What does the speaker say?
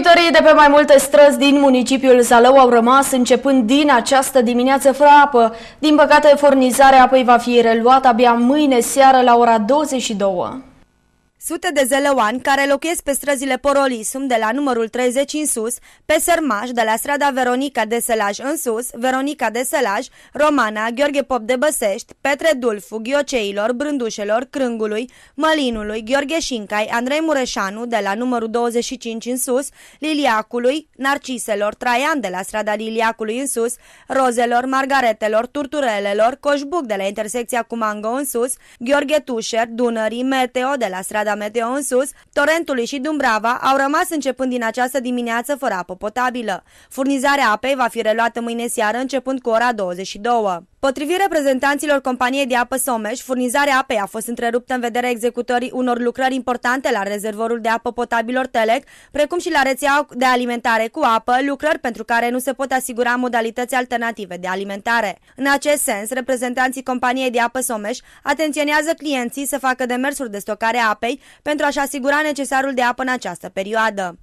Locuitorii de pe mai multe străzi din municipiul Zalău au rămas începând din această dimineață fără apă. Din păcate, furnizarea apei va fi reluată abia mâine seară la ora 22. Sute de zeleuani care locuiesc pe străzile Porolisum de la numărul 30 în sus, pe Sărmaș de la strada Veronica de Sălaj în sus, Veronica de Sălaj, Romana, Gheorghe Pop de Băsești, Petre Dulfu, Ghioceilor, Brândușelor, Crângului, Mălinului, Gheorghe Șincai, Andrei Mureșanu de la numărul 25 în sus, Liliacului, Narciselor, Traian de la strada Liliacului în sus, Rozelor, Margaretelor, Turturelelor, Coșbuc de la intersecția cu Mango în sus, Gheorghe Tușer, Dunării, Meteo de la strada perioada meteo în sus, Torentului și Dumbrava au rămas începând din această dimineață fără apă potabilă. Furnizarea apei va fi reluată mâine seară începând cu ora 22. Potrivit reprezentanților companiei de apă Someș, furnizarea apei a fost întreruptă în vederea executării unor lucrări importante la rezervorul de apă potabilor Telec, precum și la rețeaua de alimentare cu apă, lucrări pentru care nu se pot asigura modalități alternative de alimentare. În acest sens, reprezentanții companiei de apă Someș atenționează clienții să facă demersuri de stocare a apei pentru a-și asigura necesarul de apă în această perioadă.